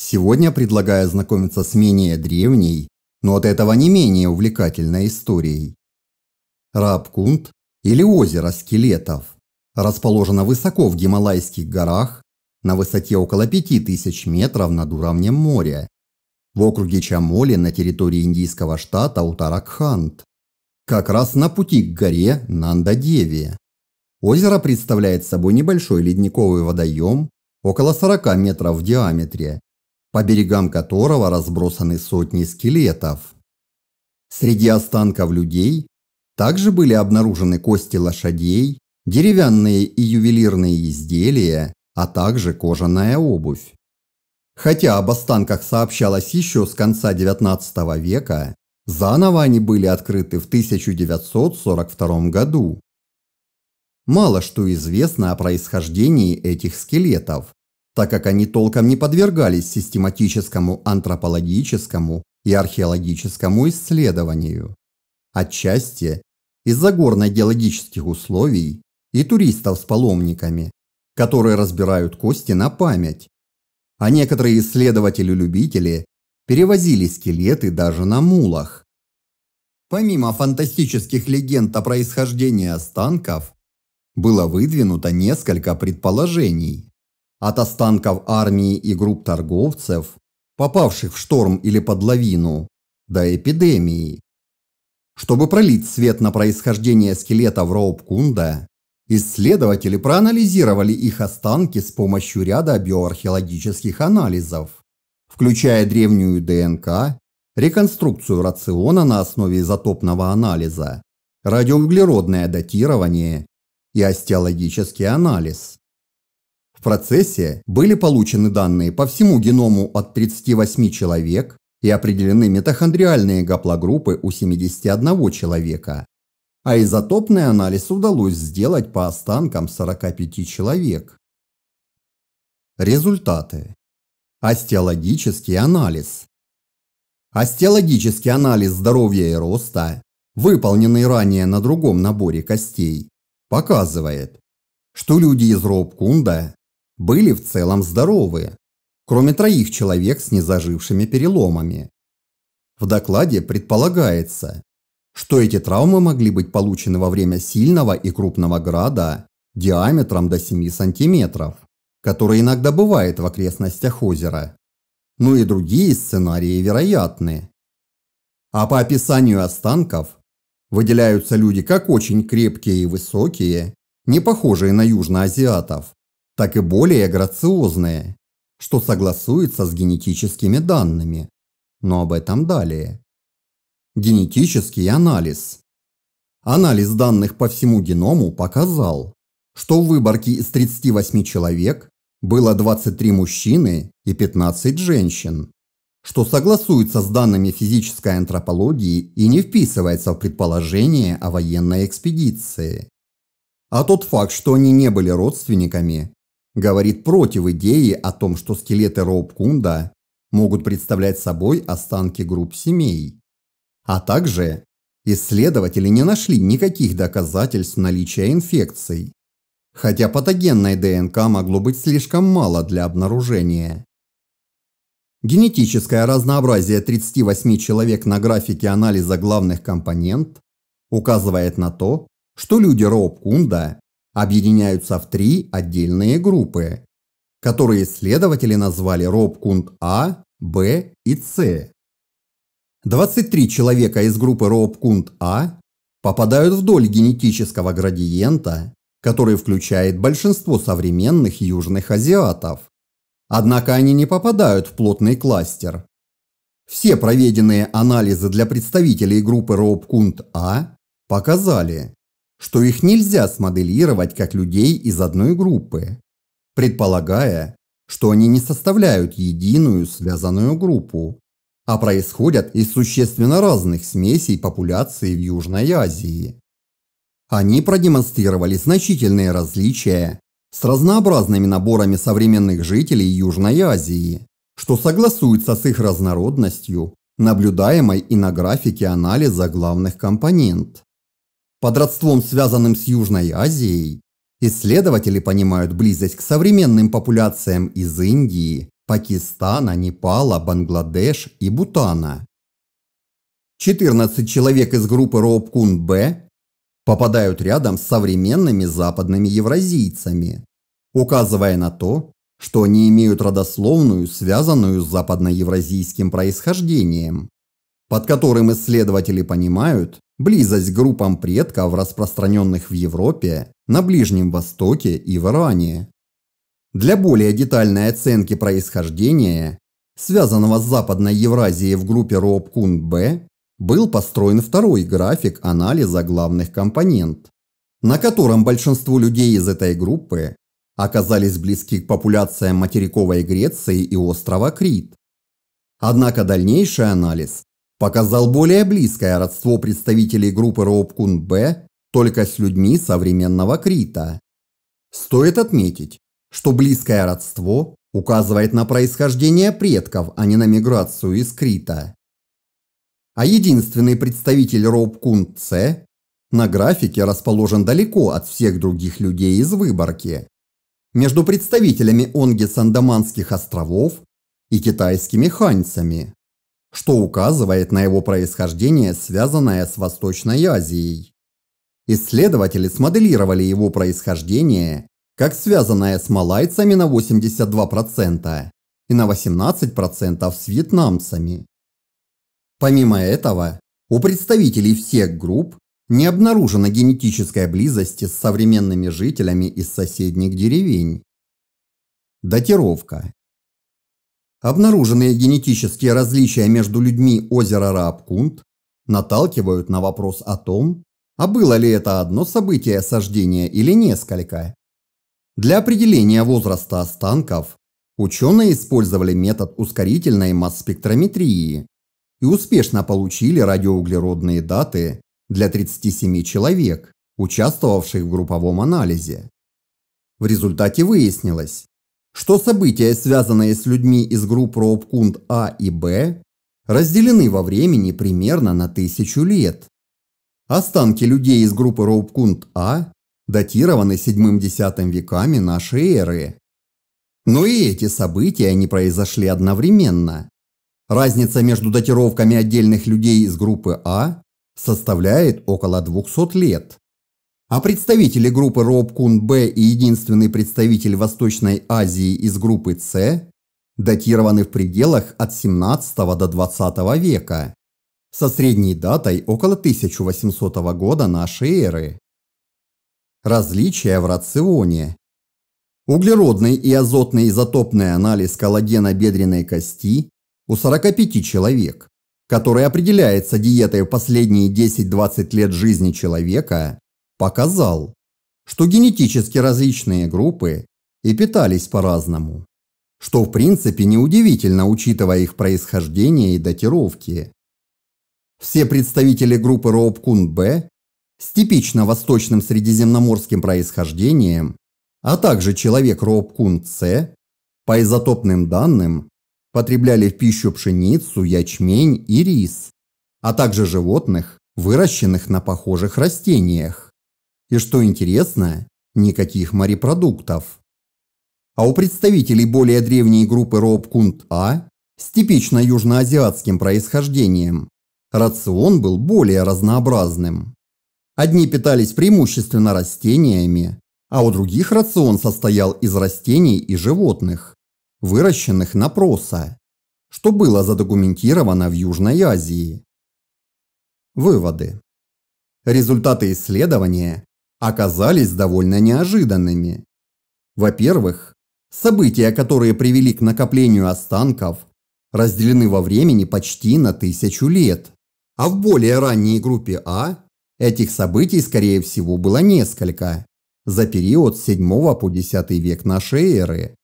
Сегодня предлагаю ознакомиться с менее древней, но от этого не менее увлекательной историей. Рабкунд или озеро скелетов расположено высоко в Гималайских горах на высоте около 5000 метров над уровнем моря в округе Чамоли на территории индийского штата Утаракханд, как раз на пути к горе Нанда-Деви. Озеро представляет собой небольшой ледниковый водоем около 40 метров в диаметре, по берегам которого разбросаны сотни скелетов. Среди останков людей также были обнаружены кости лошадей, деревянные и ювелирные изделия, а также кожаная обувь. Хотя об останках сообщалось еще с конца XIX века, заново они были открыты в 1942 году. Мало что известно о происхождении этих скелетов, так как они толком не подвергались систематическому антропологическому и археологическому исследованию. Отчасти из-за горно-геологических условий и туристов с паломниками, которые разбирают кости на память. А некоторые исследователи-любители перевозили скелеты даже на мулах. Помимо фантастических легенд о происхождении останков, было выдвинуто несколько предположений от останков армии и групп торговцев, попавших в шторм или под лавину, до эпидемии. Чтобы пролить свет на происхождение скелетов Роупкунда, исследователи проанализировали их останки с помощью ряда биоархеологических анализов, включая древнюю ДНК, реконструкцию рациона на основе изотопного анализа, радиоуглеродное датирование и остеологический анализ. В процессе были получены данные по всему геному от 38 человек и определены митохондриальные гаплогруппы у 71 человека, а изотопный анализ удалось сделать по останкам 45 человек. Результаты. Остеологический анализ. Остеологический анализ здоровья и роста, выполненный ранее на другом наборе костей, показывает, что люди из Робкунда были в целом здоровы, кроме троих человек с незажившими переломами. В докладе предполагается, что эти травмы могли быть получены во время сильного и крупного града диаметром до 7 сантиметров, который иногда бывает в окрестностях озера. Ну и другие сценарии вероятны. А по описанию останков выделяются люди как очень крепкие и высокие, не похожие на южноазиатов, так и более грациозные, что согласуется с генетическими данными. Но об этом далее. Генетический анализ. Анализ данных по всему геному показал, что в выборке из 38 человек было 23 мужчины и 15 женщин, что согласуется с данными физической антропологии и не вписывается в предположение о военной экспедиции. А тот факт, что они не были родственниками, говорит против идеи о том, что скелеты Роупкунда могут представлять собой останки групп семей. А также исследователи не нашли никаких доказательств наличия инфекций, хотя патогенной ДНК могло быть слишком мало для обнаружения. Генетическое разнообразие 38 человек на графике анализа главных компонент указывает на то, что люди Роупкунда объединяются в три отдельные группы, которые исследователи назвали Робкунд А, Б и С. 23 человека из группы Робкунд А попадают вдоль генетического градиента, который включает большинство современных южных азиатов. Однако они не попадают в плотный кластер. Все проведенные анализы для представителей группы Робкунд А показали, что их нельзя смоделировать как людей из одной группы, предполагая, что они не составляют единую связанную группу, а происходят из существенно разных смесей популяции в Южной Азии. Они продемонстрировали значительные различия с разнообразными наборами современных жителей Южной Азии, что согласуется с их разнородностью, наблюдаемой и на графике анализа главных компонент. Под родством, связанным с Южной Азией, исследователи понимают близость к современным популяциям из Индии, Пакистана, Непала, Бангладеш и Бутана. 14 человек из группы Робкун б попадают рядом с современными западными евразийцами, указывая на то, что они имеют родословную, связанную с западноевразийским происхождением под которым исследователи понимают близость к группам предков, распространенных в Европе, на Ближнем Востоке и в Иране. Для более детальной оценки происхождения, связанного с Западной Евразией в группе Роопкун-Б, был построен второй график анализа главных компонент, на котором большинство людей из этой группы оказались близки к популяциям материковой Греции и острова Крит. Однако дальнейший анализ показал более близкое родство представителей группы Роопкун-Б только с людьми современного Крита. Стоит отметить, что близкое родство указывает на происхождение предков, а не на миграцию из Крита. А единственный представитель Роопкун-С на графике расположен далеко от всех других людей из Выборки. Между представителями Онги Сандаманских островов и китайскими ханьцами что указывает на его происхождение, связанное с Восточной Азией. Исследователи смоделировали его происхождение как связанное с малайцами на 82% и на 18% с вьетнамцами. Помимо этого, у представителей всех групп не обнаружено генетической близости с современными жителями из соседних деревень. Датировка. Обнаруженные генетические различия между людьми озера Раапкунт наталкивают на вопрос о том, а было ли это одно событие сождения или несколько. Для определения возраста останков ученые использовали метод ускорительной масс-спектрометрии и успешно получили радиоуглеродные даты для 37 человек, участвовавших в групповом анализе. В результате выяснилось, что события, связанные с людьми из групп Роупкунд А и Б, разделены во времени примерно на тысячу лет. Останки людей из группы Роупкунд А датированы 7-10 веками нашей эры. Но и эти события не произошли одновременно. Разница между датировками отдельных людей из группы А составляет около 200 лет а представители группы Робкун Б и единственный представитель Восточной Азии из группы С датированы в пределах от 17 до 20 века, со средней датой около 1800 года нашей эры. Различия в рационе. Углеродный и азотный изотопный анализ коллагена бедренной кости у 45 человек, который определяется диетой в последние 10-20 лет жизни человека, показал, что генетически различные группы и питались по-разному, что в принципе неудивительно, учитывая их происхождение и датировки. Все представители группы Роопкун-Б с типично восточным средиземноморским происхождением, а также человек Роопкун-С, по изотопным данным, потребляли в пищу пшеницу, ячмень и рис, а также животных, выращенных на похожих растениях. И что интересно, никаких морепродуктов. А у представителей более древней группы Роопкунт-А с типично южноазиатским происхождением рацион был более разнообразным. Одни питались преимущественно растениями, а у других рацион состоял из растений и животных, выращенных на проса, что было задокументировано в Южной Азии. Выводы. Результаты исследования оказались довольно неожиданными. Во-первых, события, которые привели к накоплению останков, разделены во времени почти на тысячу лет, а в более ранней группе А этих событий, скорее всего, было несколько за период с 7 по 10 век нашей эры.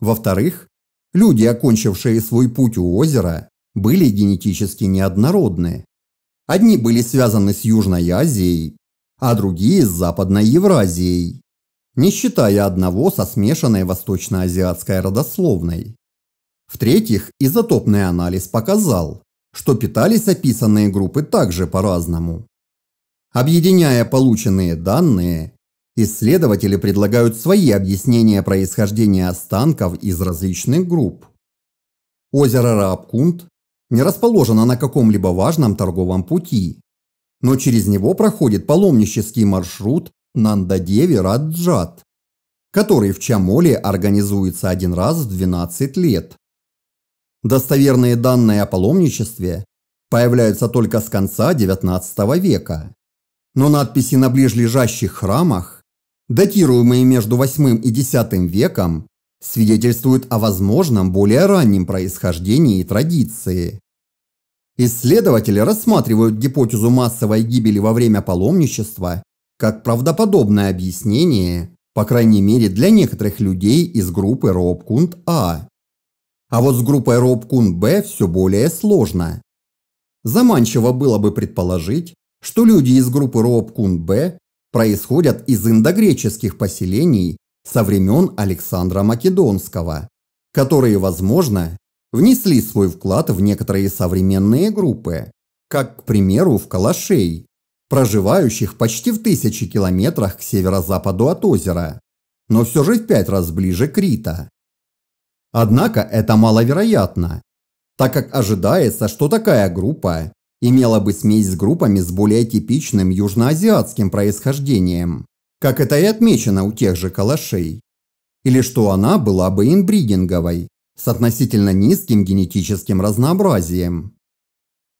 Во-вторых, люди, окончившие свой путь у озера, были генетически неоднородны. Одни были связаны с Южной Азией а другие с Западной Евразией, не считая одного со смешанной восточноазиатской родословной. В-третьих, изотопный анализ показал, что питались описанные группы также по-разному. Объединяя полученные данные, исследователи предлагают свои объяснения происхождения останков из различных групп. Озеро Раапкунд не расположено на каком-либо важном торговом пути, но через него проходит паломнический маршрут Нандадеви Раджат, который в Чамоле организуется один раз в 12 лет. Достоверные данные о паломничестве появляются только с конца XIX века, но надписи на ближлежащих храмах, датируемые между 8 и X веком, свидетельствуют о возможном более раннем происхождении и традиции. Исследователи рассматривают гипотезу массовой гибели во время паломничества как правдоподобное объяснение, по крайней мере для некоторых людей из группы Робкунд А. А вот с группой Робкунд Б все более сложно. Заманчиво было бы предположить, что люди из группы Робкунд Б происходят из индогреческих поселений со времен Александра Македонского, которые, возможно, внесли свой вклад в некоторые современные группы, как, к примеру, в Калашей, проживающих почти в тысячи километрах к северо-западу от озера, но все же в пять раз ближе Крита. Однако это маловероятно, так как ожидается, что такая группа имела бы смесь с группами с более типичным южноазиатским происхождением, как это и отмечено у тех же калашей, или что она была бы инбридинговой, с относительно низким генетическим разнообразием.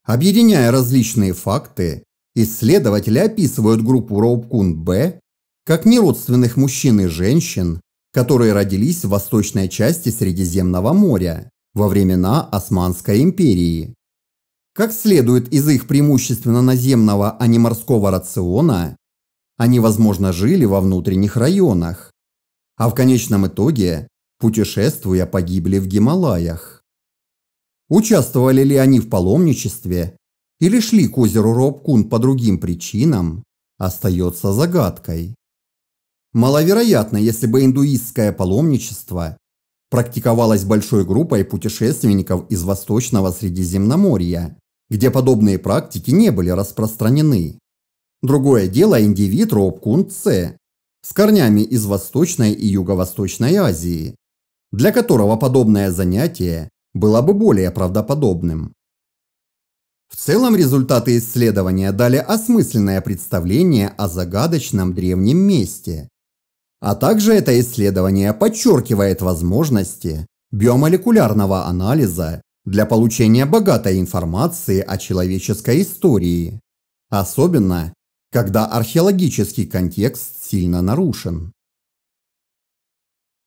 Объединяя различные факты, исследователи описывают группу Роупкун-Б как неродственных мужчин и женщин, которые родились в восточной части Средиземного моря во времена Османской империи. Как следует из их преимущественно наземного, а не морского рациона, они, возможно, жили во внутренних районах. А в конечном итоге путешествуя, погибли в Гималаях. Участвовали ли они в паломничестве или шли к озеру Робкун по другим причинам, остается загадкой. Маловероятно, если бы индуистское паломничество практиковалось большой группой путешественников из Восточного Средиземноморья, где подобные практики не были распространены. Другое дело индивид Робкун Це с корнями из Восточной и Юго-Восточной Азии, для которого подобное занятие было бы более правдоподобным. В целом результаты исследования дали осмысленное представление о загадочном древнем месте. А также это исследование подчеркивает возможности биомолекулярного анализа для получения богатой информации о человеческой истории, особенно когда археологический контекст сильно нарушен.